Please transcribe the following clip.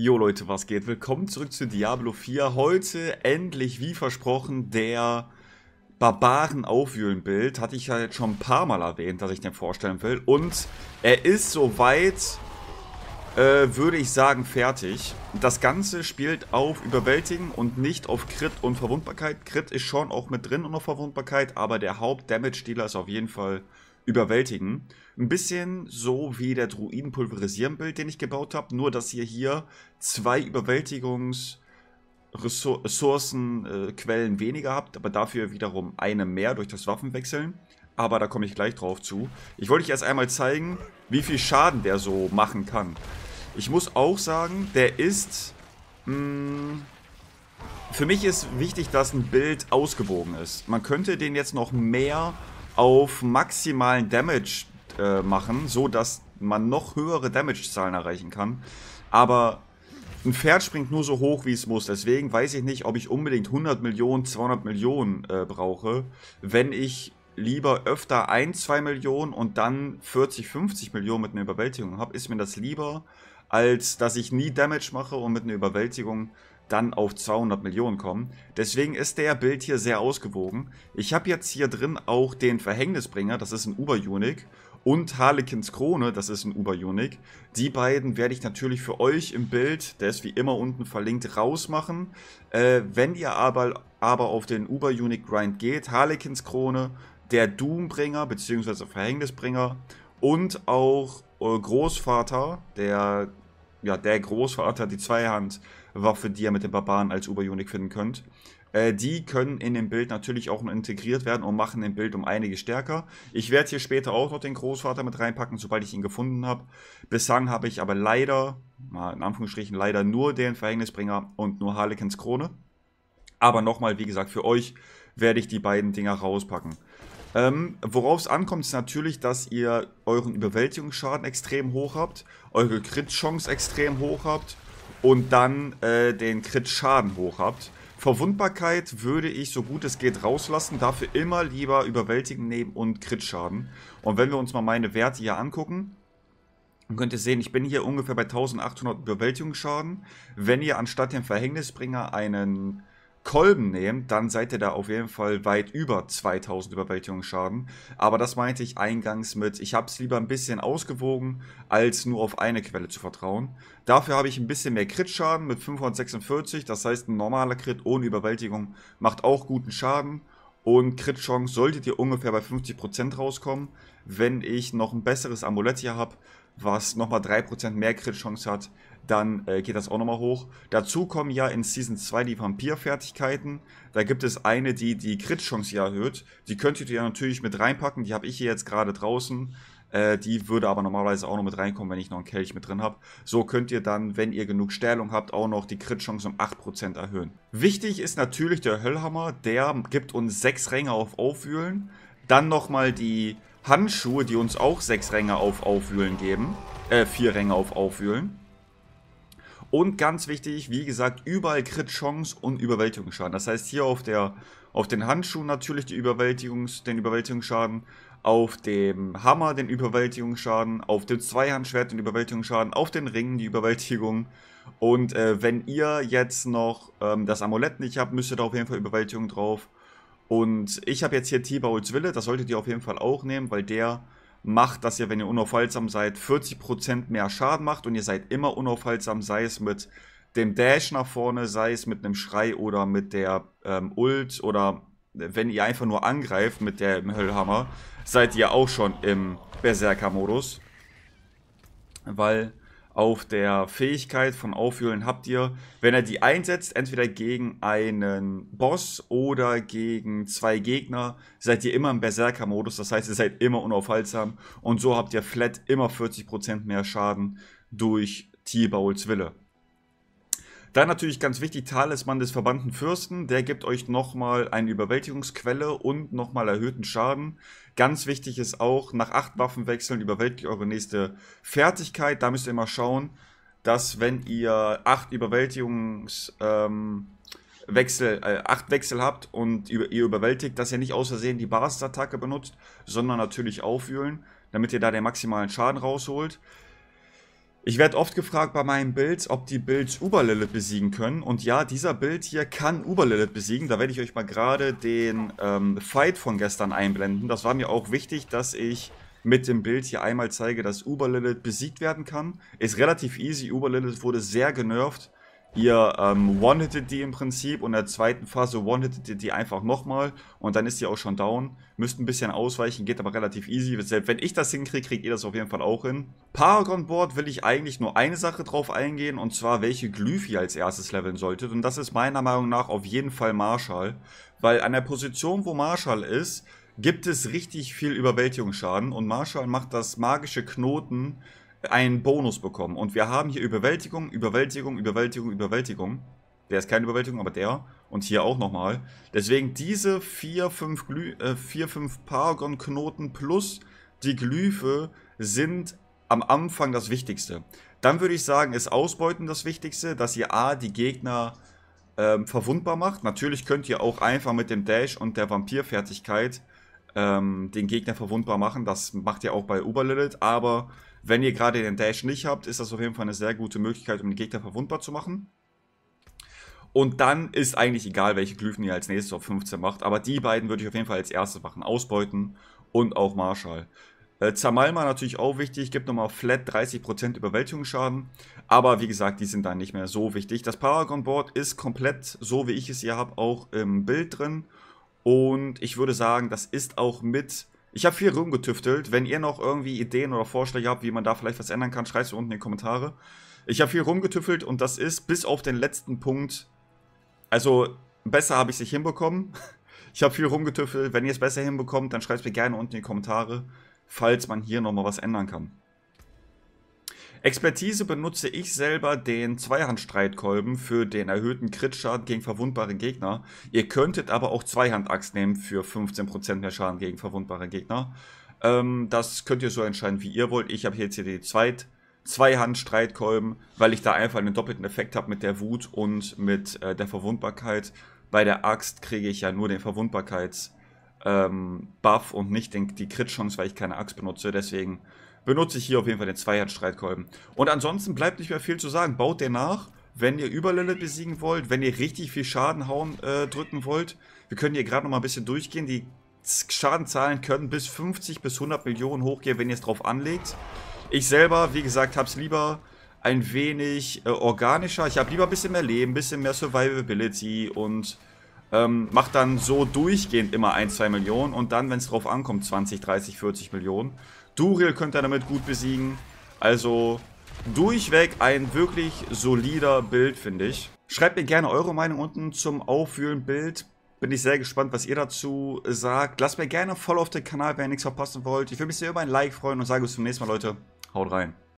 Jo Leute, was geht? Willkommen zurück zu Diablo 4. Heute endlich, wie versprochen, der Barbaren aufwühlen Bild. Hatte ich ja jetzt schon ein paar Mal erwähnt, dass ich den vorstellen will. Und er ist soweit, äh, würde ich sagen, fertig. Das Ganze spielt auf Überwältigen und nicht auf Crit und Verwundbarkeit. Crit ist schon auch mit drin und auf Verwundbarkeit, aber der Haupt-Damage-Dealer ist auf jeden Fall überwältigen. Ein bisschen so wie der Druiden-Pulverisierenbild, den ich gebaut habe, nur dass ihr hier zwei Überwältigungs- Ressourcen, äh, Quellen weniger habt, aber dafür wiederum eine mehr durch das Waffenwechseln. Aber da komme ich gleich drauf zu. Ich wollte euch erst einmal zeigen, wie viel Schaden der so machen kann. Ich muss auch sagen, der ist... Mh, hm, für mich ist wichtig, dass ein Bild ausgewogen ist. Man könnte den jetzt noch mehr auf maximalen Damage äh, machen, so dass man noch höhere Damage-Zahlen erreichen kann. Aber ein Pferd springt nur so hoch, wie es muss. Deswegen weiß ich nicht, ob ich unbedingt 100 Millionen, 200 Millionen äh, brauche, wenn ich lieber öfter 1, 2 Millionen und dann 40, 50 Millionen mit einer Überwältigung habe. Ist mir das lieber, als dass ich nie Damage mache und mit einer Überwältigung dann auf 200 Millionen kommen. Deswegen ist der Bild hier sehr ausgewogen. Ich habe jetzt hier drin auch den Verhängnisbringer, das ist ein Uber-Unic. Und Harlekins Krone, das ist ein Uber-Unic. Die beiden werde ich natürlich für euch im Bild, der ist wie immer unten verlinkt, rausmachen. Äh, wenn ihr aber, aber auf den Uber-Unic-Grind geht, Harlekins Krone, der Doombringer bzw. Verhängnisbringer und auch äh, Großvater, der ja, der Großvater, die Zweihand Waffe, die ihr mit den Barbaren als uber Oberunik finden könnt. Äh, die können in dem Bild natürlich auch integriert werden und machen den Bild um einige stärker. Ich werde hier später auch noch den Großvater mit reinpacken, sobald ich ihn gefunden habe. Bislang habe ich aber leider, mal in Anführungsstrichen leider nur den Verhängnisbringer und nur Harlequins Krone. Aber nochmal, wie gesagt, für euch werde ich die beiden Dinger rauspacken. Ähm, Worauf es ankommt, ist natürlich, dass ihr euren Überwältigungsschaden extrem hoch habt, eure Crit-Chance extrem hoch habt und dann äh, den Crit-Schaden hoch habt. Verwundbarkeit würde ich so gut es geht rauslassen, dafür immer lieber Überwältigen nehmen und Crit-Schaden. Und wenn wir uns mal meine Werte hier angucken, dann könnt ihr sehen, ich bin hier ungefähr bei 1800 Überwältigungsschaden. Wenn ihr anstatt dem Verhängnisbringer einen Kolben nehmt, dann seid ihr da auf jeden Fall weit über 2000 Überwältigungsschaden. Aber das meinte ich eingangs mit, ich habe es lieber ein bisschen ausgewogen, als nur auf eine Quelle zu vertrauen. Dafür habe ich ein bisschen mehr Crit-Schaden mit 546, das heißt ein normaler Crit ohne Überwältigung macht auch guten Schaden. Und Crit-Chance solltet ihr ungefähr bei 50% rauskommen. Wenn ich noch ein besseres Amulett hier habe, was nochmal 3% mehr Crit-Chance hat, dann äh, geht das auch nochmal hoch. Dazu kommen ja in Season 2 die Vampir-Fertigkeiten. Da gibt es eine, die die Crit-Chance ja erhöht. Die könntet ihr ja natürlich mit reinpacken. Die habe ich hier jetzt gerade draußen. Äh, die würde aber normalerweise auch noch mit reinkommen, wenn ich noch einen Kelch mit drin habe. So könnt ihr dann, wenn ihr genug Stellung habt, auch noch die Crit-Chance um 8% erhöhen. Wichtig ist natürlich der Höllhammer. Der gibt uns 6 Ränge auf Aufwühlen. Dann nochmal die Handschuhe, die uns auch 6 Ränge auf Aufwühlen geben. Äh, 4 Ränge auf Aufwühlen. Und ganz wichtig, wie gesagt, überall Crit-Chance und Überwältigungsschaden. Das heißt, hier auf, der, auf den Handschuhen natürlich die Überwältigungs, den Überwältigungsschaden, auf dem Hammer den Überwältigungsschaden, auf dem Zweihandschwert den Überwältigungsschaden, auf den Ringen die Überwältigung. Und äh, wenn ihr jetzt noch ähm, das Amulett nicht habt, müsst ihr da auf jeden Fall Überwältigung drauf. Und ich habe jetzt hier Tibauls Wille, das solltet ihr auf jeden Fall auch nehmen, weil der macht, dass ihr, wenn ihr unaufhaltsam seid, 40% mehr Schaden macht und ihr seid immer unaufhaltsam, sei es mit dem Dash nach vorne, sei es mit einem Schrei oder mit der ähm, Ult oder äh, wenn ihr einfach nur angreift mit dem Höllhammer, seid ihr auch schon im Berserker-Modus. Weil auf der Fähigkeit von Aufwühlen habt ihr, wenn er die einsetzt, entweder gegen einen Boss oder gegen zwei Gegner, seid ihr immer im Berserker-Modus. Das heißt, ihr seid immer unaufhaltsam und so habt ihr flat immer 40% mehr Schaden durch T-Bowls Wille. Dann natürlich ganz wichtig, Talisman des verbannten Fürsten. Der gibt euch nochmal eine Überwältigungsquelle und nochmal erhöhten Schaden. Ganz wichtig ist auch, nach acht Waffenwechseln überwältigt eure nächste Fertigkeit. Da müsst ihr immer schauen, dass wenn ihr acht Überwältigungs... Ähm, Wechsel, äh, acht Wechsel habt und ihr, ihr überwältigt, dass ihr nicht aus Versehen die Basisattacke benutzt, sondern natürlich aufwühlen, damit ihr da den maximalen Schaden rausholt. Ich werde oft gefragt bei meinem Bild, ob die Builds Uberlilith besiegen können. Und ja, dieser Bild hier kann Uberlilith besiegen. Da werde ich euch mal gerade den ähm, Fight von gestern einblenden. Das war mir auch wichtig, dass ich mit dem Bild hier einmal zeige, dass Uberlilith besiegt werden kann. Ist relativ easy. Uberlilith wurde sehr genervt ihr ähm, one-hittet die im Prinzip und in der zweiten Phase one-hittet ihr die einfach nochmal und dann ist die auch schon down. Müsst ein bisschen ausweichen, geht aber relativ easy. Selbst wenn ich das hinkriege, kriegt ihr das auf jeden Fall auch hin. Paragon Board will ich eigentlich nur eine Sache drauf eingehen und zwar welche Glyph ihr als erstes leveln solltet und das ist meiner Meinung nach auf jeden Fall Marshall, weil an der Position, wo Marshall ist, gibt es richtig viel Überwältigungsschaden und Marshall macht das magische Knoten einen Bonus bekommen. Und wir haben hier Überwältigung, Überwältigung, Überwältigung, Überwältigung. Der ist keine Überwältigung, aber der. Und hier auch nochmal. Deswegen diese 4, 5, äh, Paragon-Knoten plus die Glyphe sind am Anfang das Wichtigste. Dann würde ich sagen, ist Ausbeuten das Wichtigste, dass ihr A, die Gegner ähm, verwundbar macht. Natürlich könnt ihr auch einfach mit dem Dash und der Vampirfertigkeit ähm, den Gegner verwundbar machen. Das macht ihr auch bei Oberlilith, aber wenn ihr gerade den Dash nicht habt, ist das auf jeden Fall eine sehr gute Möglichkeit, um den Gegner verwundbar zu machen. Und dann ist eigentlich egal, welche Glyphen ihr als nächstes auf 15 macht, aber die beiden würde ich auf jeden Fall als erstes machen. Ausbeuten und auch Marshall. Äh, Zamalma natürlich auch wichtig, gibt nochmal flat 30% Überwältigungsschaden, aber wie gesagt, die sind dann nicht mehr so wichtig. Das Paragon Board ist komplett so, wie ich es hier habe, auch im Bild drin und ich würde sagen, das ist auch mit... Ich habe viel rumgetüftelt. Wenn ihr noch irgendwie Ideen oder Vorschläge habt, wie man da vielleicht was ändern kann, schreibt es unten in die Kommentare. Ich habe viel rumgetüffelt und das ist bis auf den letzten Punkt... Also, besser habe ich es nicht hinbekommen. Ich habe viel rumgetüffelt. Wenn ihr es besser hinbekommt, dann schreibt es mir gerne unten in die Kommentare, falls man hier nochmal was ändern kann. Expertise benutze ich selber den Zweihandstreitkolben für den erhöhten Crit-Schaden gegen verwundbare Gegner. Ihr könntet aber auch Zweihand-Axt nehmen für 15% mehr Schaden gegen verwundbare Gegner. Ähm, das könnt ihr so entscheiden, wie ihr wollt. Ich habe jetzt hier die Zweit zweihand weil ich da einfach einen doppelten Effekt habe mit der Wut und mit äh, der Verwundbarkeit. Bei der Axt kriege ich ja nur den Verwundbarkeits- ähm, Buff und nicht den, die Crit-Chance, weil ich keine Axt benutze. Deswegen benutze ich hier auf jeden Fall den Zweihand-Streitkolben. Und ansonsten bleibt nicht mehr viel zu sagen. Baut den nach, wenn ihr Überlilith besiegen wollt, wenn ihr richtig viel Schaden hauen äh, drücken wollt. Wir können hier gerade noch mal ein bisschen durchgehen. Die Schadenzahlen können bis 50 bis 100 Millionen hochgehen, wenn ihr es drauf anlegt. Ich selber, wie gesagt, habe es lieber ein wenig äh, organischer. Ich habe lieber ein bisschen mehr Leben, ein bisschen mehr Survivability und ähm, macht dann so durchgehend immer 1, 2 Millionen und dann, wenn es drauf ankommt, 20, 30, 40 Millionen. Duril könnt ihr damit gut besiegen. Also durchweg ein wirklich solider Bild, finde ich. Schreibt mir gerne eure Meinung unten zum Aufwühlen-Bild. Bin ich sehr gespannt, was ihr dazu sagt. Lasst mir gerne voll auf den Kanal, wenn ihr nichts verpassen wollt. Ich würde mich sehr über ein Like freuen und sage bis zum nächsten Mal, Leute. Haut rein.